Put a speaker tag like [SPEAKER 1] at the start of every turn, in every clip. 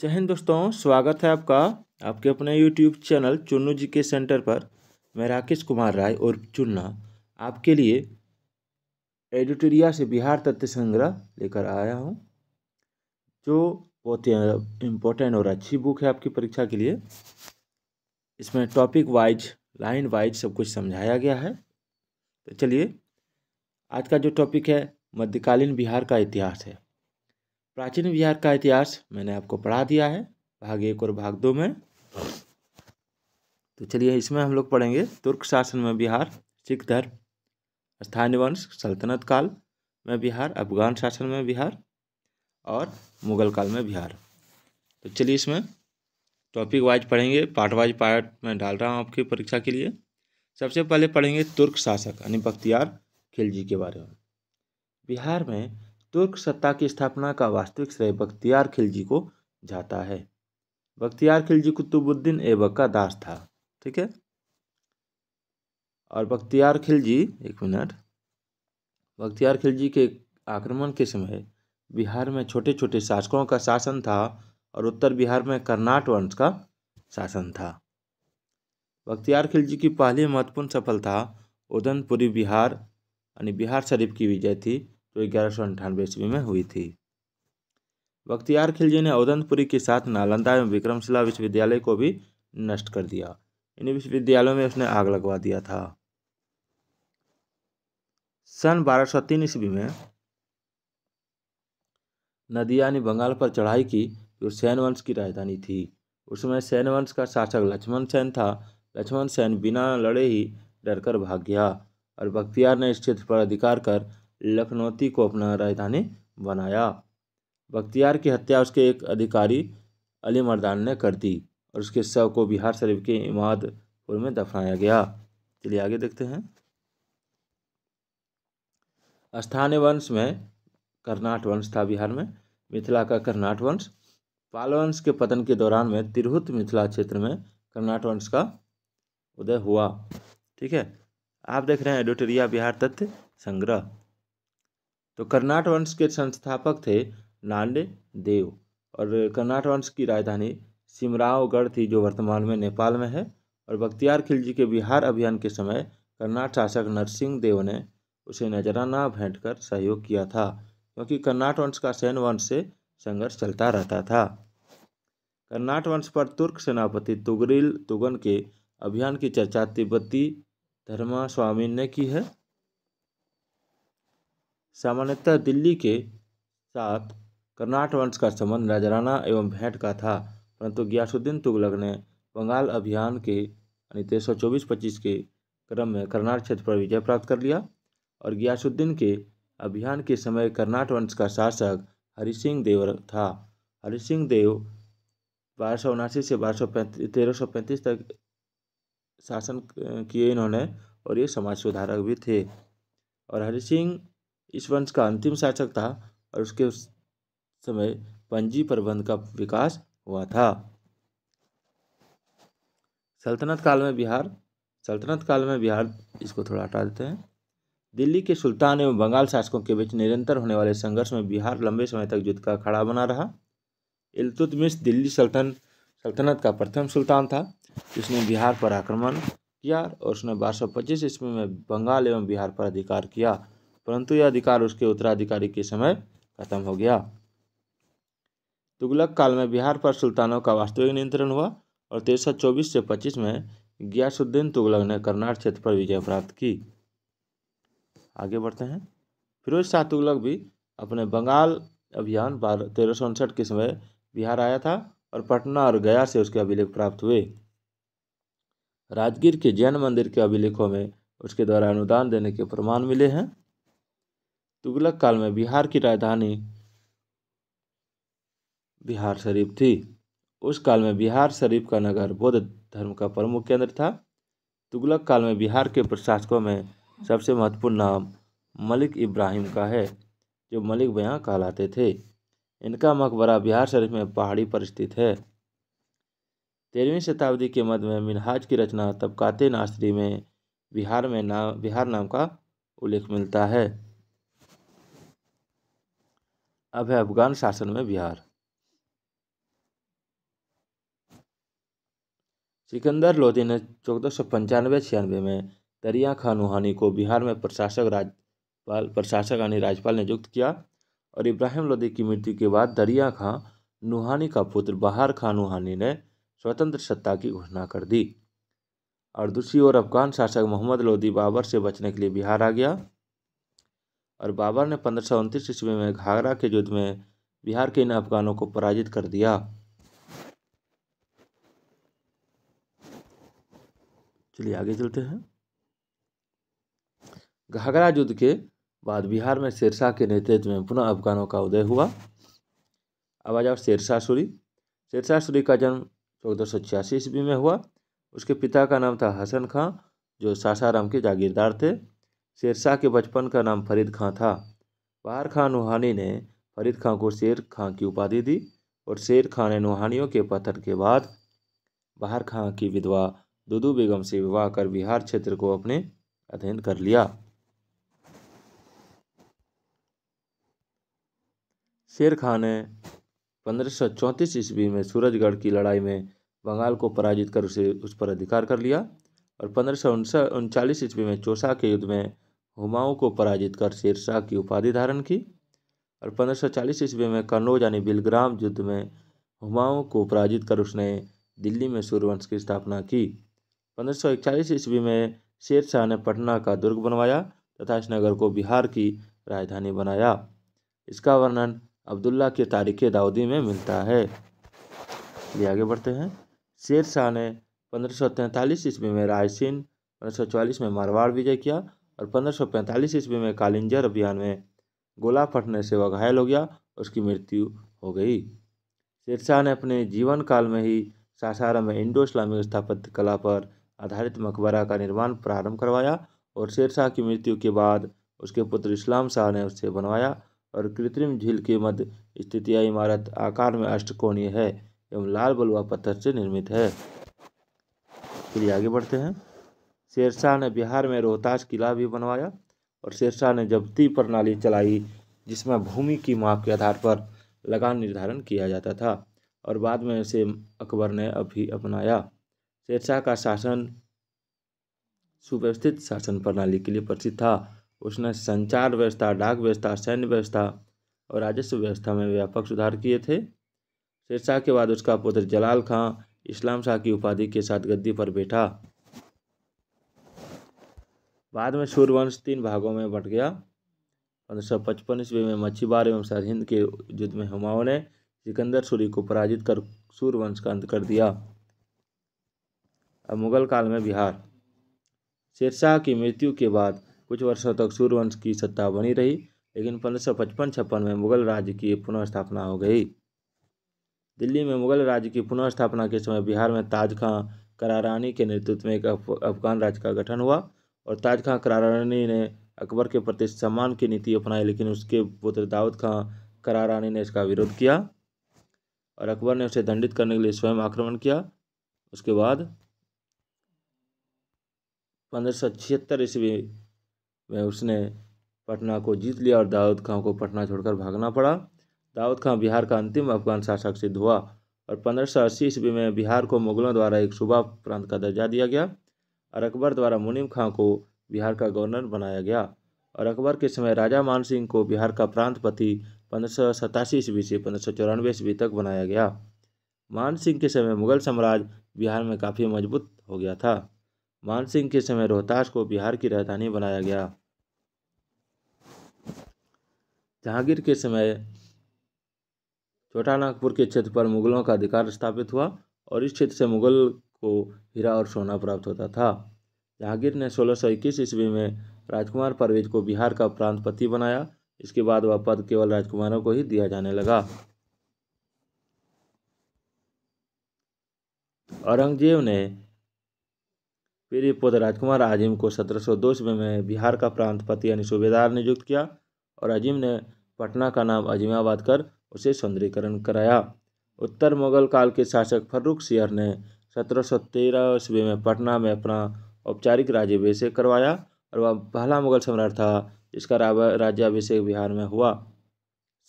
[SPEAKER 1] जय हिंद दोस्तों स्वागत है आपका आपके अपने यूट्यूब चैनल चुन्नू जी के सेंटर पर मैं राकेश कुमार राय और चुन्ना आपके लिए एडिटोरिया से बिहार तथ्य संग्रह लेकर आया हूँ जो बहुत ही इम्पोर्टेंट और अच्छी बुक है आपकी परीक्षा के लिए इसमें टॉपिक वाइज लाइन वाइज सब कुछ समझाया गया है तो चलिए आज का जो टॉपिक है मध्यकालीन बिहार का इतिहास है प्राचीन बिहार का इतिहास मैंने आपको पढ़ा दिया है भाग एक और भाग दो में तो चलिए इसमें हम लोग पढ़ेंगे तुर्क शासन में बिहार सिख धर्म स्थानीय वंश सल्तनत काल में बिहार अफगान शासन में बिहार और मुगल काल में बिहार तो चलिए इसमें टॉपिक वाइज पढ़ेंगे पार्ट वाइज पार्ट मैं डाल रहा हूँ आपकी परीक्षा के लिए सबसे पहले पढ़ेंगे तुर्क शासक यानी बख्तियार खिलजी के बारे में बिहार में तुर्क सत्ता की स्थापना का वास्तविक श्रेय बख्तियार खिलजी को जाता है बख्तियार खिलजी कुतुबुद्दीन ऐबक का दास था ठीक है और बख्तियार खिलजी एक मिनट बख्तियार खिलजी के आक्रमण के समय बिहार में छोटे छोटे शासकों का शासन था और उत्तर बिहार में कर्नाट वंश का शासन था बख्तियार खिलजी की पहली महत्वपूर्ण सफलता उदनपुरी बिहार यानी बिहार शरीफ की विजय थी जो तो ग्यारह सौ अंठानवे ईस्वी में हुई थी बख्तियार खिलजी ने औदंतपुरी के साथ नालंदा एवं विक्रमशिला विश्वविद्यालय को भी नष्ट कर दिया इन विश्वविद्यालयों में उसने आग लगवा दिया था सन बारह सौ तीन ईस्वी में नदिया ने बंगाल पर चढ़ाई की जो सैन वंश की राजधानी थी उस समय सैन वंश का शासक लक्ष्मण सेन था लक्ष्मण सेन बिना लड़े ही डरकर भाग गया और बख्तियार ने इस क्षेत्र पर अधिकार कर लखनौती को अपना राजधानी बनाया बख्तियार की हत्या उसके एक अधिकारी अली मर्दान ने कर दी और उसके शव को बिहार शरीफ के इमादपुर में दफनाया गया चलिए आगे देखते हैं स्थानीय वंश में कर्नाट वंश था बिहार में मिथिला का कर्नाट वंश पाल वंश के पतन के दौरान में तिरहुत मिथिला क्षेत्र में कर्नाट वंश का उदय हुआ ठीक है आप देख रहे हैं एडिटोरिया बिहार तथ्य संग्रह तो कर्नाट वंश के संस्थापक थे नांद देव और कर्नाट वंश की राजधानी सिमरावगढ़ थी जो वर्तमान में नेपाल में है और बख्तियार खिलजी के बिहार अभियान के समय कर्नाट शासक नरसिंह देव ने उसे नजराना भेंट कर सहयोग किया था क्योंकि कर्नाट वंश का सैन वंश से संघर्ष चलता रहता था कर्नाट वंश पर तुर्क सेनापति तुगरिल तुगन के अभियान की चर्चा तिब्बती धर्मा स्वामी ने की है सामान्यतः दिल्ली के साथ कर्नाट वंश का संबंध राजराना एवं भेंट का था परंतु ग्यासुद्दीन तुगलक ने बंगाल अभियान के यानी तेरह सौ चौबीस पच्चीस के क्रम में कर्नाट क्षेत्र पर विजय प्राप्त कर लिया और ग्यासुद्दीन के अभियान के समय कर्नाट वंश का शासक हरि सिंह देव था हरि सिंह देव बारह सौ उनासी से बारह सौ पैंतीस तेरह सौ पैंतीस तक शासन किए इन्होंने और ये समाज सुधारक भी थे और हरि सिंह इस वंश का अंतिम शासक था और उसके उस समय पंजी प्रबंध का विकास हुआ था सल्तनत काल में बिहार सल्तनत काल में बिहार इसको थोड़ा हटा देते हैं दिल्ली के सुल्तान एवं बंगाल शासकों के बीच निरंतर होने वाले संघर्ष में बिहार लंबे समय तक युद्ध का खड़ा बना रहा इलतुतमिश दिल्ली सल्तन सल्तनत का प्रथम सुल्तान था जिसने बिहार पर आक्रमण किया और उसने बारह ईस्वी में बंगाल एवं बिहार पर अधिकार किया परंतु यह अधिकार उसके उत्तराधिकारी के समय खत्म हो गया तुगलक काल में बिहार पर सुल्तानों का वास्तविक नियंत्रण हुआ और तेरह चौबीस से पच्चीस में ग्यासुद्दीन तुगलक ने करनाड़ क्षेत्र पर विजय प्राप्त की आगे बढ़ते हैं फिरोज शाह तुगलक भी अपने बंगाल अभियान बार तेरह सौ उनसठ के समय बिहार आया था और पटना और गया से उसके अभिलेख प्राप्त हुए राजगीर के जैन मंदिर के अभिलेखों में उसके द्वारा अनुदान देने के प्रमाण मिले हैं तुगलक काल में बिहार की राजधानी बिहार शरीफ थी उस काल में बिहार शरीफ का नगर बौद्ध धर्म का प्रमुख केंद्र था तुगलक काल में बिहार के प्रशासकों में सबसे महत्वपूर्ण नाम मलिक इब्राहिम का है जो मलिक बयां कहलाते थे इनका मकबरा बिहार शरीफ में पहाड़ी पर स्थित है तेरहवीं शताब्दी के मध्य में मिनहाज की रचना तबकाते नास्त्री में बिहार में नाम बिहार नाम का उल्लेख मिलता है अब है अफगान शासन में बिहार सिकंदर लोधी ने चौदह सौ पंचानवे छियानवे में दरिया खान रूहानी को बिहार में प्रशासक राज्यपाल प्रशासक यानी राज्यपाल नियुक्त किया और इब्राहिम लोधी की मृत्यु के बाद दरिया खां नुहानी का पुत्र बहार खान रूहानी ने स्वतंत्र सत्ता की घोषणा कर दी और दूसरी ओर अफगान शासक मोहम्मद लोधी बाबर से बचने के लिए बिहार आ गया और बाबर ने पंद्रह सौ उनतीस ईस्वी में घाघरा के युद्ध में बिहार के इन अफगानों को पराजित कर दिया चलिए आगे चलते हैं घाघरा युद्ध के बाद बिहार में शेरशाह के नेतृत्व में पुनः अफगानों का उदय हुआ अब आ जाओ शेरशाह सूरी शेरशाह सूरी का जन्म चौदह सौ छियासी ईस्वी में हुआ उसके पिता का नाम था हसन खां जो सासाराम के जागीरदार थे शेरशाह के बचपन का नाम फरीद खां था बहार खां नुहानी ने फरीद खां को शेर खां की उपाधि दी और शेर खां ने नुहानियों के पतन के बाद बहार खां की विधवा दुदू बेगम से विवाह कर बिहार क्षेत्र को अपने अधीन कर लिया शेर खां ने पंद्रह सौ चौंतीस ईस्वी में सूरजगढ़ की लड़ाई में बंगाल को पराजित कर उसे उस पर अधिकार कर लिया और पंद्रह सौ उनचालीस ईस्वी में चोसा के युद्ध में हुमाऊँ को पराजित कर शेरशाह की उपाधि धारण की और 1540 ईस्वी में कन्नौज यानी बिलग्राम युद्ध में हुमाओं को पराजित कर उसने दिल्ली में सूर्यवंश की स्थापना की 1541 ईस्वी में शेरशाह ने पटना का दुर्ग बनवाया तथा इस नगर को बिहार की राजधानी बनाया इसका वर्णन अब्दुल्ला के तारीख दाऊदी में मिलता है ये आगे बढ़ते हैं शेरशाह ने पंद्रह ईस्वी में रायसेन पंद्रह में मारवाड़ विजय किया और पंद्रह ईस्वी में कालिंजर अभियान में गोला फटने से वह घायल हो गया उसकी मृत्यु हो गई शेरशाह ने अपने जीवन काल में ही सासारा में इंडो इस्लामिक स्थापत्य कला पर आधारित मकबरा का निर्माण प्रारंभ करवाया और शेरशाह की मृत्यु के बाद उसके पुत्र इस्लाम शाह ने उसे बनवाया और कृत्रिम झील के मध्य स्थित यह इमारत आकार में अष्टकोणीय है एवं लाल बलुआ पत्थर से निर्मित है फिर आगे बढ़ते हैं शेरशाह ने बिहार में रोहतास किला भी बनवाया और शेरशाह ने जब्ती प्रणाली चलाई जिसमें भूमि की माप के आधार पर लगान निर्धारण किया जाता था और बाद में इसे अकबर ने अभी अपनाया शेरशाह का शासन सुव्यवस्थित शासन प्रणाली के लिए प्रसिद्ध था उसने संचार व्यवस्था डाक व्यवस्था सैन्य व्यवस्था और राजस्व व्यवस्था में व्यापक सुधार किए थे शेरशाह के बाद उसका पुत्र जलाल खां इस्लाम शाह की उपाधि के साथ गद्दी पर बैठा बाद में सूर्यवंश तीन भागों में बट गया पंद्रह सौ पचपन ईस्वी में मच्छीबार एवं सरहिंद के युद्ध में हुमाओं ने सिकंदर सूरी को पराजित कर सूर्यवंश का अंत कर दिया अब मुगल काल में बिहार शेरशाह की मृत्यु के बाद कुछ वर्षों तक सूर्यवंश की सत्ता बनी रही लेकिन पंद्रह सौ पचपन छप्पन में मुगल राज्य की पुनर्स्थापना हो गई दिल्ली में मुगल राज्य की पुनर्स्थापना के समय बिहार में ताज खां करारानी के नेतृत्व में एक अफगान राज्य का गठन हुआ और ताज खां करारानी ने अकबर के प्रति सम्मान की नीति अपनाई लेकिन उसके पुत्र दाऊद खां करारानी ने इसका विरोध किया और अकबर ने उसे दंडित करने के लिए स्वयं आक्रमण किया उसके बाद पंद्रह सौ छिहत्तर ईस्वी में उसने पटना को जीत लिया और दाऊद खां को पटना छोड़कर भागना पड़ा दाऊद खां बिहार का अंतिम अफगान शासक सिद्ध हुआ और पंद्रह सौ अस्सी ईस्वी में बिहार को मुगलों द्वारा एक सूबा प्रांत का दर्जा दिया गया और अकबर द्वारा मुनीम खां को बिहार का गवर्नर बनाया गया और अकबर के समय राजा मान सिंह को बिहार का प्रांतपति पंद्रह सौ सतासी ईस्वी से पंद्रह सौ चौरानवे ईस्वी तक बनाया गया मान सिंह के समय मुगल साम्राज्य बिहार में काफ़ी मजबूत हो गया था मान सिंह के समय रोहतास को बिहार की राजधानी बनाया गया जहांगीर के समय छोटा नागपुर के क्षेत्र पर मुगलों का अधिकार स्थापित हुआ और इस क्षेत्र से मुगल को हीरा और सोना प्राप्त होता था जहांगीर ने सोलह सौ इक्कीस ईस्वी में राजकुमार परवेज को बिहार का प्रांतपति बनाया इसके बाद वह पद केवल राजकुमारों को ही दिया जाने लगा औरंगजेब ने पीरी पुत्र राजकुमार आजिम को सत्रह सौ दो ईस्वी में बिहार का प्रांतपति यानी सूबेदार नियुक्त किया और अजीम ने पटना का नाम अजीमाबाद कर उसे सौंदर्यकरण कराया उत्तर मुगल काल के शासक फर्रुख सियर ने सत्रह सौ तेरह ईस्वी में पटना में अपना औपचारिक राज्यभिषेक करवाया और वह पहला मुगल सम्राट था जिसका राज्याभिषेक बिहार में हुआ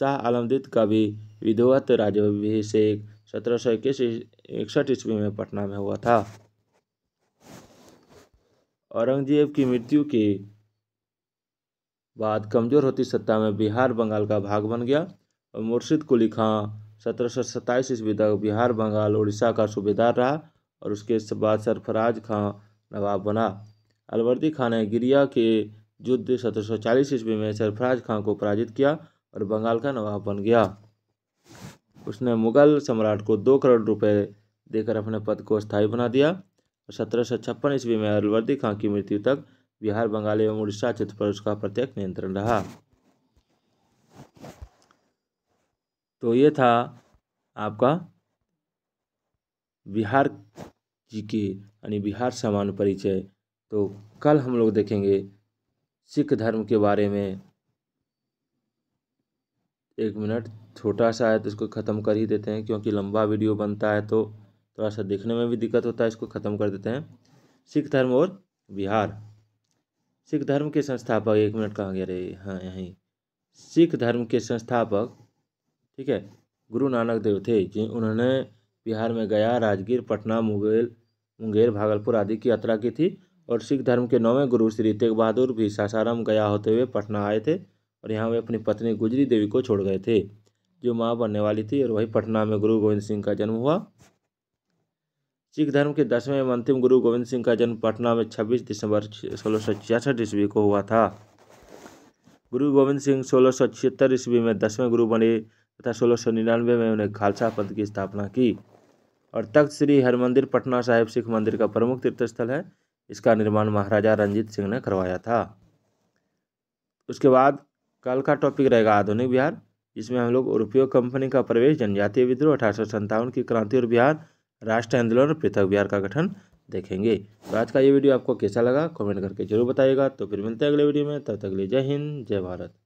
[SPEAKER 1] शाह आलमदीद का भी विधवत राज्यभिषेक सत्रह सौ इक्कीस इकसठ ईस्वी में पटना में हुआ था औरंगजेब की मृत्यु के बाद कमजोर होती सत्ता में बिहार बंगाल का भाग बन गया और मुर्शिद कुली खां सत्रह सौ सत्ताईस ईस्वी तक बिहार बंगाल उड़ीसा का सूबेदार रहा और उसके बाद सरफराज खां नवाब बना अलवर्दी खां ने गिरिया के युद्ध सत्रह सौ चालीस ईस्वी में सरफराज खां को पराजित किया और बंगाल का नवाब बन गया उसने मुगल सम्राट को दो करोड़ रुपए देकर अपने पद को स्थायी बना दिया और सत्रह सौ छप्पन ईस्वी में अलवर्दी खां की मृत्यु तक बिहार बंगाल एवं उड़ीसा क्षेत्र पर उसका प्रत्यक्ष नियंत्रण रहा तो ये था आपका बिहार जी के यानी बिहार सामान्य परिचय तो कल हम लोग देखेंगे सिख धर्म के बारे में एक मिनट छोटा सा है तो इसको ख़त्म कर ही देते हैं क्योंकि लंबा वीडियो बनता है तो थोड़ा सा देखने में भी दिक्कत होता है इसको ख़त्म कर देते हैं सिख धर्म और बिहार सिख धर्म के संस्थापक एक मिनट कहाँ गया रे हाँ यहीं सिख धर्म के संस्थापक ठीक है गुरु नानक देव थे जिन उन्होंने बिहार में गया राजगीर पटना मुंगेर मुंगेर भागलपुर आदि की यात्रा की थी और सिख धर्म के नौवें गुरु श्री तेग बहादुर भी सासाराम गया होते हुए पटना आए थे और यहाँ वे अपनी पत्नी गुजरी देवी को छोड़ गए थे जो माँ बनने वाली थी और वही पटना में गुरु गोविंद सिंह का जन्म हुआ सिख धर्म के दसवें एवं अंतिम गुरु गोविंद सिंह का जन्म पटना में 26 दिसंबर सोलह सौ छियासठ ईस्वी को हुआ था गुरु गोविंद सिंह सोलह सौ छिहत्तर ईस्वी में दसवें गुरु बने तथा सोलह सौ निन्यानवे में उन्हें खालसा पंथ की स्थापना की और तख्त श्री हरमंदिर पटना साहिब सिख मंदिर का प्रमुख तीर्थस्थल है इसका निर्माण महाराजा रंजीत सिंह ने करवाया था उसके बाद कल का टॉपिक रहेगा आधुनिक बिहार जिसमें हम लोग उपयोग कंपनी का प्रवेश जनजातीय विद्रोह अठारह की क्रांति और बिहार राष्ट्र आंदोलन और पृथक बिहार का गठन देखेंगे तो आज का ये वीडियो आपको कैसा लगा कमेंट करके जरूर बताइएगा तो फिर मिलते हैं अगले वीडियो में तब तक लिए जय हिंद जय भारत